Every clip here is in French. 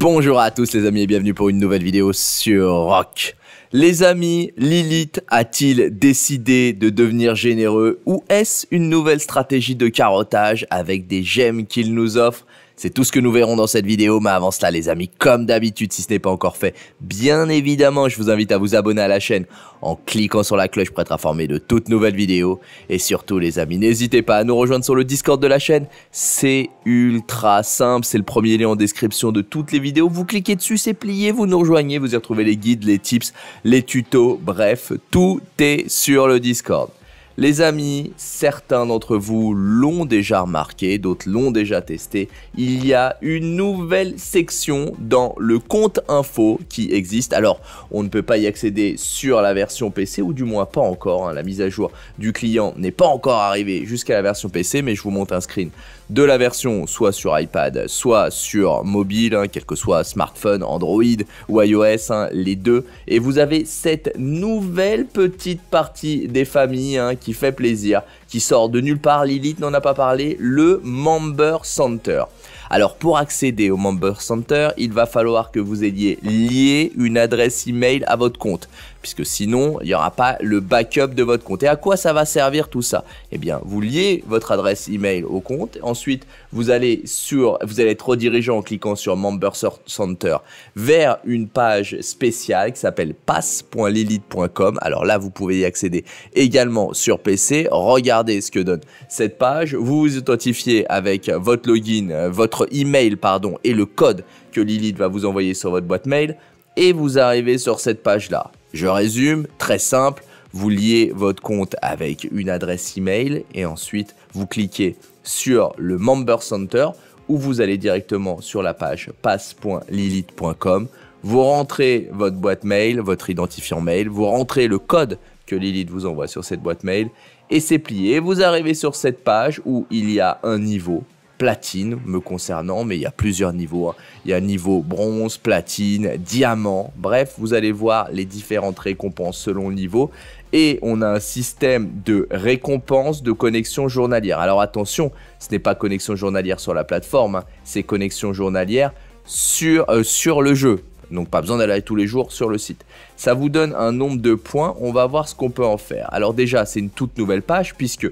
Bonjour à tous les amis et bienvenue pour une nouvelle vidéo sur Rock. Les amis, Lilith a-t-il décidé de devenir généreux ou est-ce une nouvelle stratégie de carottage avec des gemmes qu'il nous offre c'est tout ce que nous verrons dans cette vidéo, mais avant cela les amis, comme d'habitude si ce n'est pas encore fait, bien évidemment je vous invite à vous abonner à la chaîne en cliquant sur la cloche pour être informé de toutes nouvelles vidéos. Et surtout les amis, n'hésitez pas à nous rejoindre sur le Discord de la chaîne, c'est ultra simple, c'est le premier lien en description de toutes les vidéos, vous cliquez dessus, c'est plié, vous nous rejoignez, vous y retrouvez les guides, les tips, les tutos, bref, tout est sur le Discord. Les amis, certains d'entre vous l'ont déjà remarqué, d'autres l'ont déjà testé. Il y a une nouvelle section dans le compte info qui existe. Alors, on ne peut pas y accéder sur la version PC, ou du moins pas encore. Hein. La mise à jour du client n'est pas encore arrivée jusqu'à la version PC, mais je vous montre un screen de la version soit sur iPad, soit sur mobile, hein, quel que soit smartphone, Android ou iOS, hein, les deux. Et vous avez cette nouvelle petite partie des familles qui qui fait plaisir, qui sort de nulle part, Lilith n'en a pas parlé, le Member Center. Alors pour accéder au Member Center, il va falloir que vous ayez lié une adresse email à votre compte puisque sinon, il n'y aura pas le backup de votre compte. Et à quoi ça va servir tout ça Eh bien, vous liez votre adresse email au compte. Ensuite, vous allez sur, vous allez être redirigé en cliquant sur Member Center vers une page spéciale qui s'appelle pass.lilith.com. Alors là, vous pouvez y accéder également sur PC. Regardez ce que donne cette page. Vous vous authentifiez avec votre login, votre email, pardon, et le code que Lilith va vous envoyer sur votre boîte mail. Et vous arrivez sur cette page-là. Je résume, très simple, vous liez votre compte avec une adresse email et ensuite vous cliquez sur le Member Center où vous allez directement sur la page pass.lilith.com. Vous rentrez votre boîte mail, votre identifiant mail, vous rentrez le code que Lilith vous envoie sur cette boîte mail et c'est plié. Vous arrivez sur cette page où il y a un niveau platine me concernant, mais il y a plusieurs niveaux. Hein. Il y a niveau bronze, platine, diamant. Bref, vous allez voir les différentes récompenses selon le niveau. Et on a un système de récompense de connexion journalière. Alors attention, ce n'est pas connexion journalière sur la plateforme, hein. c'est connexion journalière sur, euh, sur le jeu. Donc pas besoin d'aller tous les jours sur le site. Ça vous donne un nombre de points, on va voir ce qu'on peut en faire. Alors déjà, c'est une toute nouvelle page puisque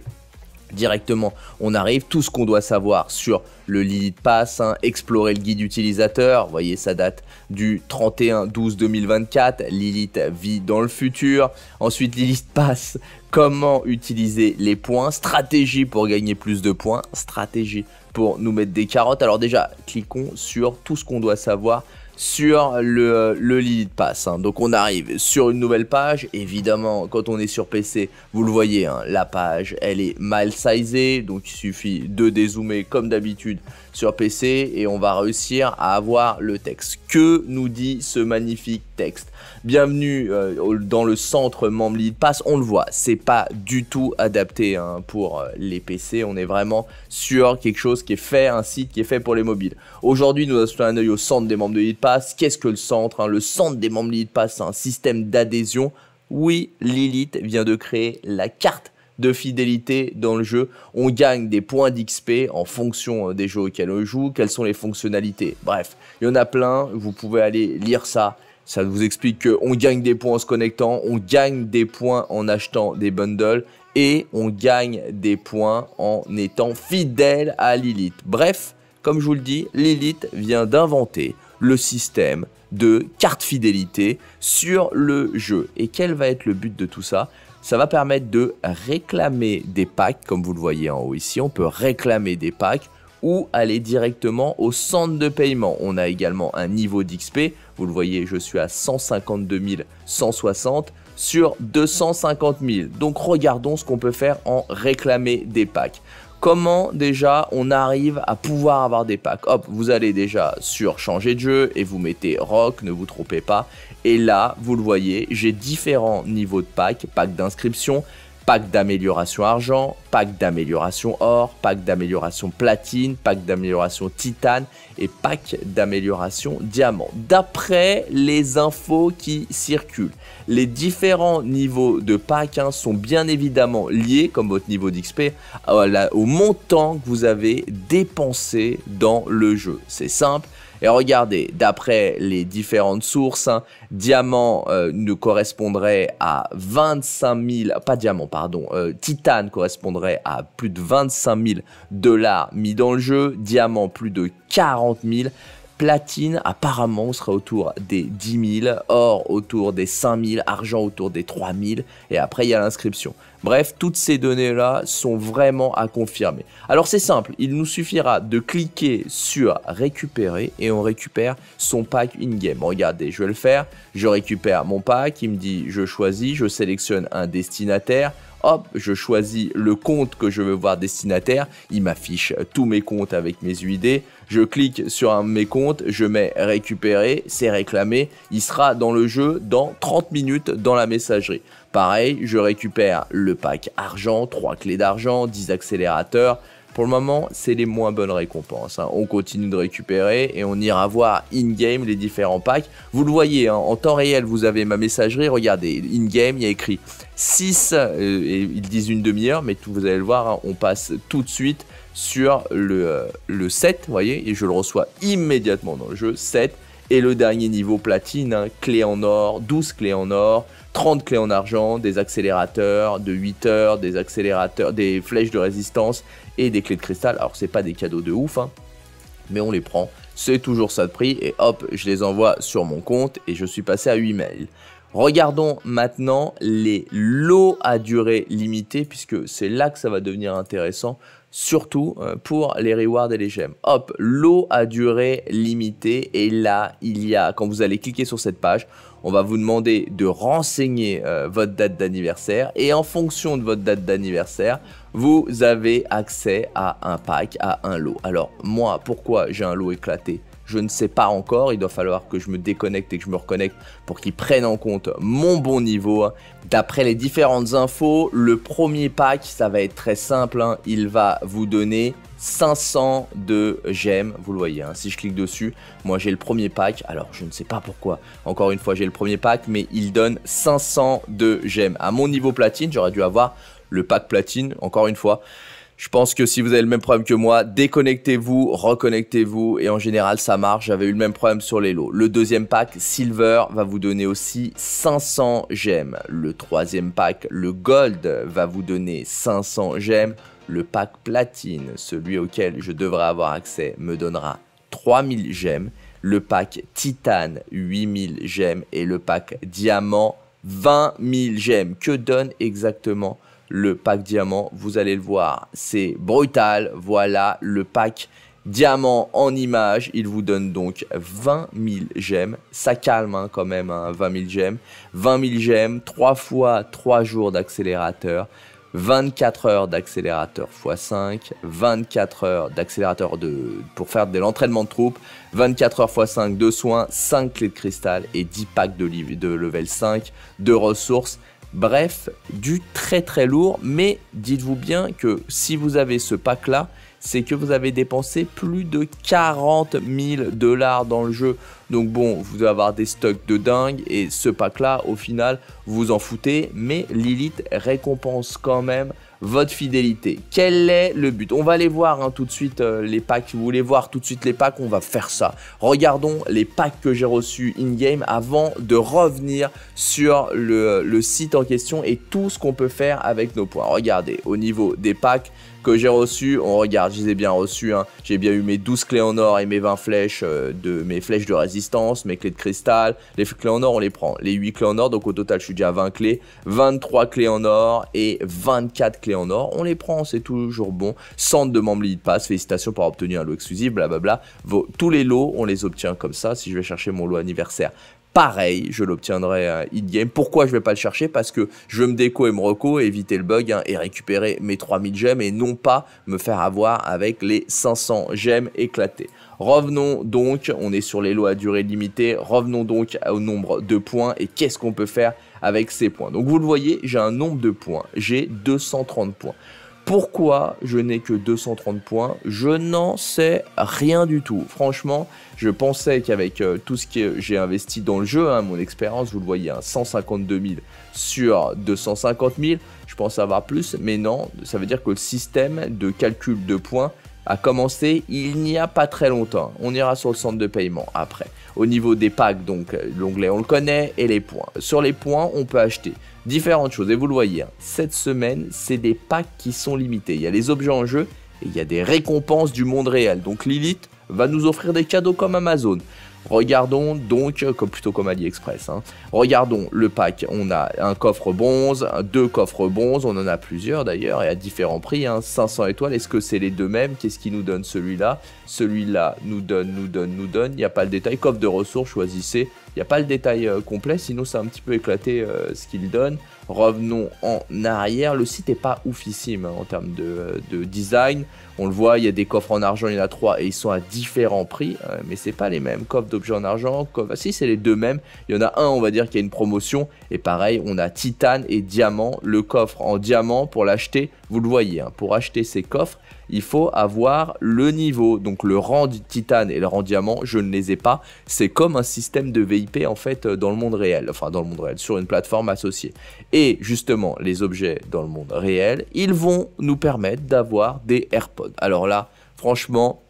Directement, on arrive, tout ce qu'on doit savoir sur le Lilith Pass, hein, explorer le guide utilisateur, voyez ça date du 31-12-2024, Lilith vit dans le futur, ensuite Lilith Pass, comment utiliser les points, stratégie pour gagner plus de points, stratégie pour nous mettre des carottes, alors déjà cliquons sur tout ce qu'on doit savoir sur le, le Lilith Pass. Hein. Donc on arrive sur une nouvelle page. Évidemment, quand on est sur PC, vous le voyez, hein, la page, elle est mal sizée. Donc il suffit de dézoomer comme d'habitude sur PC et on va réussir à avoir le texte. Que nous dit ce magnifique texte Bienvenue euh, dans le centre Mambly Pass, on le voit, c'est pas du tout adapté hein, pour euh, les PC, on est vraiment sur quelque chose qui est fait, un site qui est fait pour les mobiles. Aujourd'hui, nous allons faire un œil au centre des membres de Lead Pass. Qu'est-ce que le centre hein Le centre des membres de Lead Pass, c'est un système d'adhésion. Oui, Lilith vient de créer la carte de fidélité dans le jeu. On gagne des points d'XP en fonction euh, des jeux auxquels on joue, quelles sont les fonctionnalités. Bref, il y en a plein, vous pouvez aller lire ça. Ça vous explique qu'on gagne des points en se connectant, on gagne des points en achetant des bundles et on gagne des points en étant fidèle à Lilith. Bref, comme je vous le dis, Lilith vient d'inventer le système de carte fidélité sur le jeu. Et quel va être le but de tout ça ça va permettre de réclamer des packs, comme vous le voyez en haut ici, on peut réclamer des packs ou aller directement au centre de paiement. On a également un niveau d'XP, vous le voyez, je suis à 152 160 sur 250 000. Donc regardons ce qu'on peut faire en réclamer des packs comment déjà on arrive à pouvoir avoir des packs. Hop, vous allez déjà sur changer de jeu et vous mettez rock, ne vous trompez pas. Et là, vous le voyez, j'ai différents niveaux de packs, packs d'inscription, pack d'amélioration argent, pack d'amélioration or, pack d'amélioration platine, pack d'amélioration titane et pack d'amélioration diamant. D'après les infos qui circulent, les différents niveaux de pack hein, sont bien évidemment liés, comme votre niveau d'XP, au montant que vous avez dépensé dans le jeu. C'est simple, regardez, d'après les différentes sources, hein, diamant euh, ne correspondrait à 25 000, pas diamant, pardon, euh, titane correspondrait à plus de 25 000 dollars mis dans le jeu, diamant plus de 40 000. Platine, apparemment, serait autour des 10 000, or autour des 5 000, argent autour des 3 000, et après il y a l'inscription. Bref, toutes ces données-là sont vraiment à confirmer. Alors c'est simple, il nous suffira de cliquer sur récupérer et on récupère son pack in-game. Regardez, je vais le faire, je récupère mon pack, il me dit je choisis, je sélectionne un destinataire, hop, je choisis le compte que je veux voir destinataire, il m'affiche tous mes comptes avec mes UID, je clique sur un de mes comptes, je mets récupérer, c'est réclamé, il sera dans le jeu dans 30 minutes dans la messagerie. Pareil, je récupère le pack argent, 3 clés d'argent, 10 accélérateurs. Pour le moment, c'est les moins bonnes récompenses. Hein. On continue de récupérer et on ira voir in-game les différents packs. Vous le voyez, hein, en temps réel, vous avez ma messagerie. Regardez, in-game, il y a écrit 6, euh, et ils disent une demi-heure, mais vous allez le voir, hein, on passe tout de suite sur le, euh, le 7, vous voyez, et je le reçois immédiatement dans le jeu, 7. Et le dernier niveau platine, clé en or, 12 clés en or, 30 clés en argent, des accélérateurs de 8 heures, des accélérateurs, des flèches de résistance et des clés de cristal. Alors c'est pas des cadeaux de ouf, hein, mais on les prend. C'est toujours ça de prix et hop, je les envoie sur mon compte et je suis passé à 8 mails. Regardons maintenant les lots à durée limitée puisque c'est là que ça va devenir intéressant surtout euh, pour les rewards et les gemmes. Hop, l'eau à durée limitée et là, il y a, quand vous allez cliquer sur cette page, on va vous demander de renseigner euh, votre date d'anniversaire et en fonction de votre date d'anniversaire, vous avez accès à un pack, à un lot. Alors moi, pourquoi j'ai un lot éclaté je ne sais pas encore. Il doit falloir que je me déconnecte et que je me reconnecte pour qu'ils prennent en compte mon bon niveau. D'après les différentes infos, le premier pack, ça va être très simple. Hein. Il va vous donner 500 de gemmes. vous le voyez, hein. si je clique dessus, moi j'ai le premier pack, alors je ne sais pas pourquoi, encore une fois j'ai le premier pack, mais il donne 500 de gemmes. À mon niveau platine, j'aurais dû avoir le pack platine, encore une fois, je pense que si vous avez le même problème que moi, déconnectez-vous, reconnectez-vous et en général ça marche. J'avais eu le même problème sur les lots. Le deuxième pack, Silver, va vous donner aussi 500 gemmes. Le troisième pack, le Gold, va vous donner 500 gemmes. Le pack Platine, celui auquel je devrais avoir accès, me donnera 3000 gemmes. Le pack Titane, 8000 gemmes. Et le pack Diamant, 20 000 gemmes. Que donne exactement le pack diamant. Vous allez le voir, c'est brutal. Voilà le pack diamant en image. Il vous donne donc 20 000 gemmes. Ça calme hein, quand même, 20 hein, 000 gemmes. 20 000 gemmes, 3 fois 3 jours d'accélérateur. 24 heures d'accélérateur x5, 24 heures d'accélérateur de, pour faire de l'entraînement de troupes, 24 heures x5 de soins, 5 clés de cristal et 10 packs de level 5 de ressources. Bref, du très très lourd, mais dites-vous bien que si vous avez ce pack là, c'est que vous avez dépensé plus de 40 000 dollars dans le jeu. Donc bon, vous devez avoir des stocks de dingue et ce pack là, au final, vous en foutez. Mais Lilith récompense quand même votre fidélité. Quel est le but On va aller voir hein, tout de suite euh, les packs. Vous voulez voir tout de suite les packs On va faire ça. Regardons les packs que j'ai reçus in-game avant de revenir sur le, site en question et tout ce qu'on peut faire avec nos points. Regardez, au niveau des packs, que j'ai reçus, on regarde, je les ai bien reçus, hein. j'ai bien eu mes 12 clés en or et mes 20 flèches, euh, de, mes flèches de résistance, mes clés de cristal, les clés en or on les prend, les 8 clés en or, donc au total je suis déjà à 20 clés, 23 clés en or et 24 clés en or, on les prend, c'est toujours bon. sans de membres de passe, félicitations pour obtenir un lot exclusif, blablabla. vaut tous les lots, on les obtient comme ça. Si je vais chercher mon lot anniversaire, pareil, je l'obtiendrai euh, in-game. Pourquoi je vais pas le chercher Parce que je veux me déco et me reco, éviter le bug hein, et récupérer mes 3000 gemmes et non pas me faire avoir avec les 500 gemmes éclatées. Revenons donc, on est sur les lots à durée limitée, revenons donc au nombre de points et qu'est-ce qu'on peut faire avec ces points. Donc vous le voyez, j'ai un nombre de points. J'ai 230 points. Pourquoi je n'ai que 230 points Je n'en sais rien du tout. Franchement, je pensais qu'avec euh, tout ce que j'ai investi dans le jeu, hein, mon expérience, vous le voyez, 152 hein, 000 sur 250 000, je pensais avoir plus, mais non, ça veut dire que le système de calcul de points a commencé il n'y a pas très longtemps. On ira sur le centre de paiement après. Au niveau des packs, donc euh, l'onglet on le connaît et les points. Sur les points, on peut acheter différentes choses et vous le voyez, hein, cette semaine, c'est des packs qui sont limités. Il y a les objets en jeu et il y a des récompenses du monde réel. Donc Lilith va nous offrir des cadeaux comme Amazon. Regardons donc, comme, plutôt comme AliExpress, hein. regardons le pack. On a un coffre bronze, deux coffres bronze, on en a plusieurs d'ailleurs et à différents prix. 500 hein. étoiles, est-ce que c'est les deux mêmes Qu'est-ce qui nous donne celui-là Celui-là nous donne, nous donne, nous donne. Il n'y a pas le détail. Coffre de ressources, choisissez. Il n'y a pas le détail euh, complet, sinon c'est un petit peu éclaté euh, ce qu'il donne. Revenons en arrière. Le site est pas oufissime hein, en termes de, design. On le voit, il y a des coffres en argent, il y en a trois et ils sont à différents prix, hein, mais c'est pas les mêmes. Coffres d'objets en argent, si c'est les deux mêmes. Il y en a un, on va dire, qui a une promotion et pareil, on a titane et diamant. Le coffre en diamant pour l'acheter, vous le voyez, hein, pour acheter ces coffres, il faut avoir le niveau. Donc le rang du titane et le rang diamant, je ne les ai pas. C'est comme un système de VIP en fait euh, dans le monde réel, enfin dans le monde réel, sur une plateforme associée et justement les objets dans le monde réel, ils vont nous permettre d'avoir des AirPods. Alors là, franchement,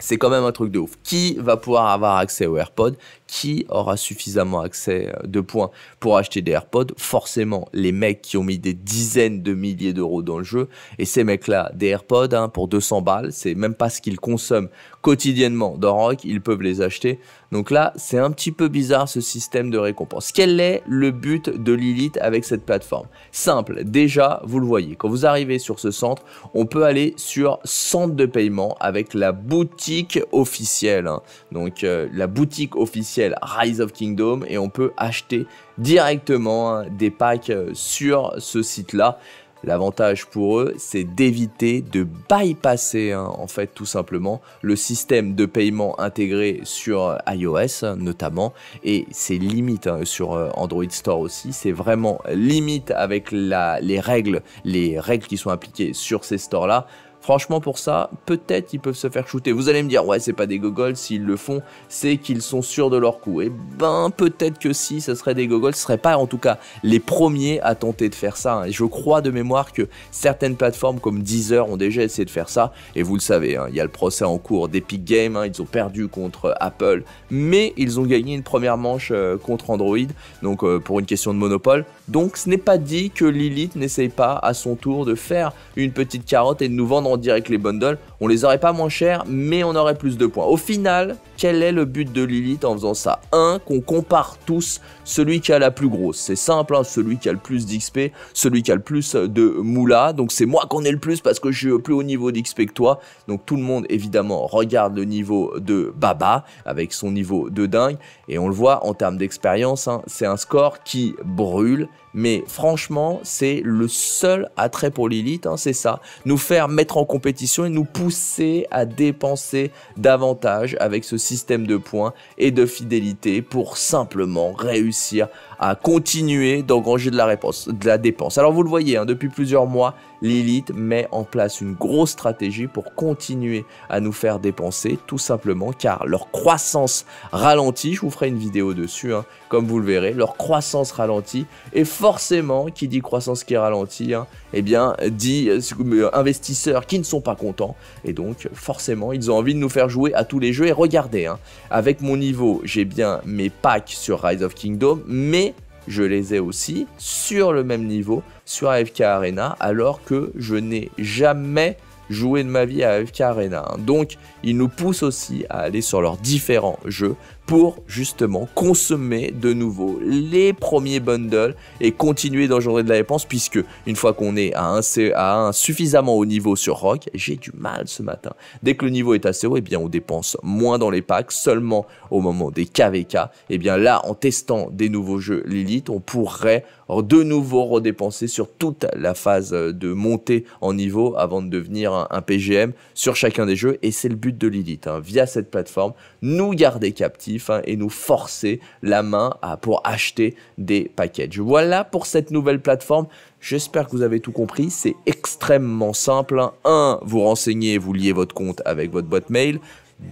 c'est quand même un truc de ouf. Qui va pouvoir avoir accès aux AirPods Qui aura suffisamment accès euh, de points pour acheter des AirPods Forcément, les mecs qui ont mis des dizaines de milliers d'euros dans le jeu. Et ces mecs-là, des AirPods hein, pour 200 balles, c'est même pas ce qu'ils consomment quotidiennement dans Rock, ils peuvent les acheter. Donc là, c'est un petit peu bizarre ce système de récompense. Quel est le but de Lilith avec cette plateforme Simple, déjà, vous le voyez, quand vous arrivez sur ce centre, on peut aller sur centre de paiement avec la boutique officielle. Hein. Donc euh, la boutique officielle Rise of Kingdom et on peut acheter directement hein, des packs euh, sur ce site-là. L'avantage pour eux, c'est d'éviter de bypasser, hein, en fait, tout simplement, le système de paiement intégré sur euh, iOS, notamment, et c'est limite hein, sur euh, Android Store aussi. C'est vraiment limite avec les règles, les règles qui sont appliquées sur ces stores-là. Franchement, pour ça, peut-être ils peuvent se faire shooter. Vous allez me dire, ouais, c'est pas des gogols, s'ils le font, c'est qu'ils sont sûrs de leur coup. Et eh ben, peut-être que si, ce serait des gogols, ce serait pas en tout cas les premiers à tenter de faire ça. Hein. Et je crois de mémoire que certaines plateformes comme Deezer ont déjà essayé de faire ça. Et vous le savez, hein, il y a le procès en cours d'Epic Games, hein, ils ont perdu contre euh, Apple, mais ils ont gagné une première manche euh, contre Android, donc euh, pour une question de monopole. Donc ce n'est pas dit que Lilith n'essaye pas à son tour de faire une petite carotte et de nous vendre en direct les bundles on les aurait pas moins chers, mais on aurait plus de points. Au final, quel est le but de Lilith en faisant ça Un, Qu'on compare tous celui qui a la plus grosse. C'est simple, hein, celui qui a le plus d'XP, celui qui a le plus de moula. Donc c'est moi qu'on est le plus parce que je suis plus haut niveau d'XP que toi. Donc tout le monde, évidemment, regarde le niveau de Baba avec son niveau de dingue. Et on le voit en termes d'expérience, hein, c'est un score qui brûle mais franchement, c'est le seul attrait pour l'élite, hein, c'est ça. Nous faire mettre en compétition et nous pousser à dépenser davantage avec ce système de points et de fidélité pour simplement réussir à continuer d'engranger de la, dépense. Alors vous le voyez, hein, depuis plusieurs mois, Lilith met en place une grosse stratégie pour continuer à nous faire dépenser, tout simplement car leur croissance ralentit, je vous ferai une vidéo dessus, hein. comme vous le verrez, leur croissance ralentit, et forcément, qui dit croissance qui ralentit, hein, eh bien, dit euh, euh, investisseurs qui ne sont pas contents, et donc forcément, ils ont envie de nous faire jouer à tous les jeux, et regardez, hein, avec mon niveau, j'ai bien mes packs sur Rise of Kingdom, mais je les ai aussi sur le même niveau sur AFK Arena, alors que je n'ai jamais joué de ma vie à AFK Arena. Donc, ils nous poussent aussi à aller sur leurs différents jeux pour justement consommer de nouveau les premiers bundles et continuer d'engendrer de la dépense puisque une fois qu'on est à un, suffisamment haut niveau sur Rock, j'ai du mal ce matin. Dès que le niveau est assez haut, eh bien on dépense moins dans les packs, seulement au moment des KVK. Et eh bien là, en testant des nouveaux jeux Lilith, on pourrait de nouveau redépenser sur toute la phase de montée en niveau avant de devenir un, PGM sur chacun des jeux et c'est le but de Lilith, hein. Via cette plateforme, nous garder captifs Hein, et nous forcer la main pour acheter des packages. Voilà pour cette nouvelle plateforme. J'espère que vous avez tout compris. C'est extrêmement simple. 1. Hein. Vous renseignez, vous liez votre compte avec votre boîte mail.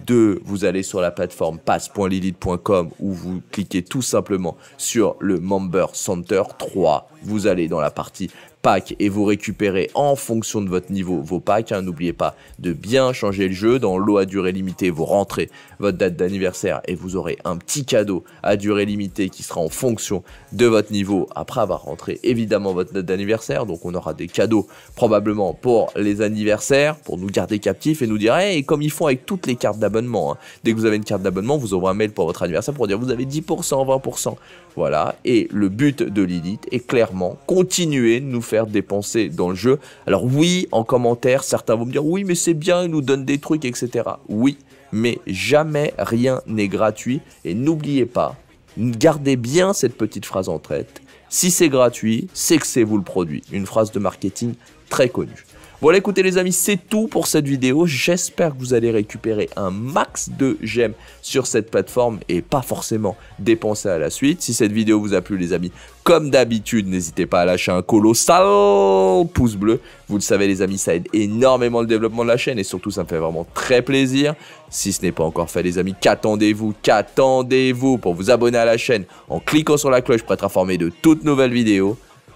Deux, Vous allez sur la plateforme pass.lilith.com où vous cliquez tout simplement sur le Member Center. 3. Vous allez dans la partie et vous récupérez en fonction de votre niveau vos packs. Hein. N'oubliez pas de bien changer le jeu. Dans l'eau à durée limitée, vous rentrez votre date d'anniversaire et vous aurez un petit cadeau à durée limitée qui sera en fonction de votre niveau après avoir rentré évidemment votre date d'anniversaire. Donc on aura des cadeaux probablement pour les anniversaires, pour nous garder captifs et nous dire, et comme ils font avec toutes les cartes d'abonnement, hein. dès que vous avez une carte d'abonnement, vous aurez un mail pour votre anniversaire pour dire vous avez 10%, 20% voilà, et le but de Lilith est clairement continuer de nous faire dépenser dans le jeu. Alors oui, en commentaire, certains vont me dire oui, mais c'est bien, il nous donne des trucs, etc. Oui, mais jamais rien n'est gratuit. Et n'oubliez pas, gardez bien cette petite phrase en traite, Si c'est gratuit, c'est que c'est vous le produit. Une phrase de marketing très connue. Voilà, écoutez les amis, c'est tout pour cette vidéo. J'espère que vous allez récupérer un max de j'aime sur cette plateforme et pas forcément dépenser à la suite. Si cette vidéo vous a plu les amis, comme d'habitude, n'hésitez pas à lâcher un colossal pouce bleu. Vous le savez les amis, ça aide énormément le développement de la chaîne et surtout ça me fait vraiment très plaisir. Si ce n'est pas encore fait les amis, qu'attendez-vous Qu'attendez-vous pour vous abonner à la chaîne en cliquant sur la cloche pour être informé de toutes nouvelles vidéos